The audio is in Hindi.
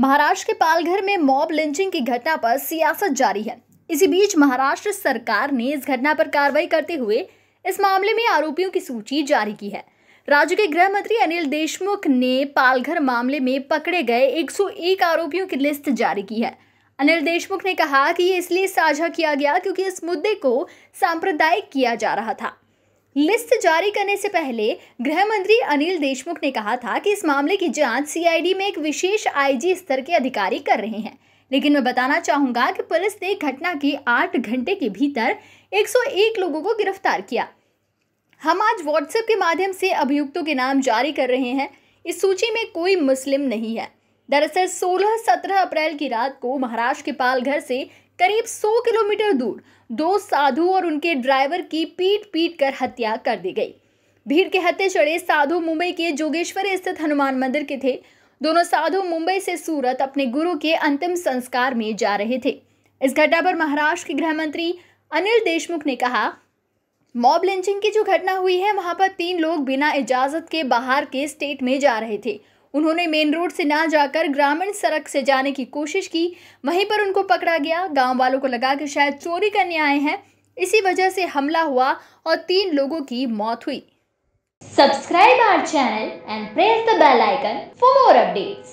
महाराष्ट्र के पालघर में मॉब लिंचिंग की घटना पर सियासत जारी है इसी बीच महाराष्ट्र सरकार ने इस घटना पर कार्रवाई करते हुए इस मामले में आरोपियों की सूची जारी की है राज्य के गृह मंत्री अनिल देशमुख ने पालघर मामले में पकड़े गए 101 आरोपियों की लिस्ट जारी की है अनिल देशमुख ने कहा कि ये इसलिए साझा किया गया क्योंकि इस मुद्दे को सांप्रदायिक किया जा रहा था लिस्ट जारी करने से पहले गृह मंत्री अनिल देशमुख ने कहा था कि इस मामले की जांच सीआईडी में एक विशेष आईजी स्तर के अधिकारी कर रहे हैं लेकिन मैं बताना चाहूंगा कि पुलिस ने घटना के आठ घंटे के भीतर 101 लोगों को गिरफ्तार किया हम आज व्हाट्सएप के माध्यम से अभियुक्तों के नाम जारी कर रहे हैं इस सूची में कोई मुस्लिम नहीं है दरअसल 16-17 अप्रैल की रात को महाराष्ट्र के पालघर से करीब 100 किलोमीटर दूर दो साधु और उनके ड्राइवर की पीट पीट कर हत्या कर दी गई भीड़ के हत्या चढ़े साधु मुंबई के जोगेश्वर स्थित हनुमान मंदिर के थे दोनों साधु मुंबई से सूरत अपने गुरु के अंतिम संस्कार में जा रहे थे इस घटना पर महाराष्ट्र के गृह मंत्री अनिल देशमुख ने कहा मॉब लिंचिंग की जो घटना हुई है वहां पर तीन लोग बिना इजाजत के बाहर के स्टेट में जा रहे थे उन्होंने मेन रोड से ना जाकर ग्रामीण सड़क से जाने की कोशिश की वहीं पर उनको पकड़ा गया गांव वालों को लगा कि शायद चोरी करने आए हैं इसी वजह से हमला हुआ और तीन लोगों की मौत हुई subscribe our channel and press the bell icon for more updates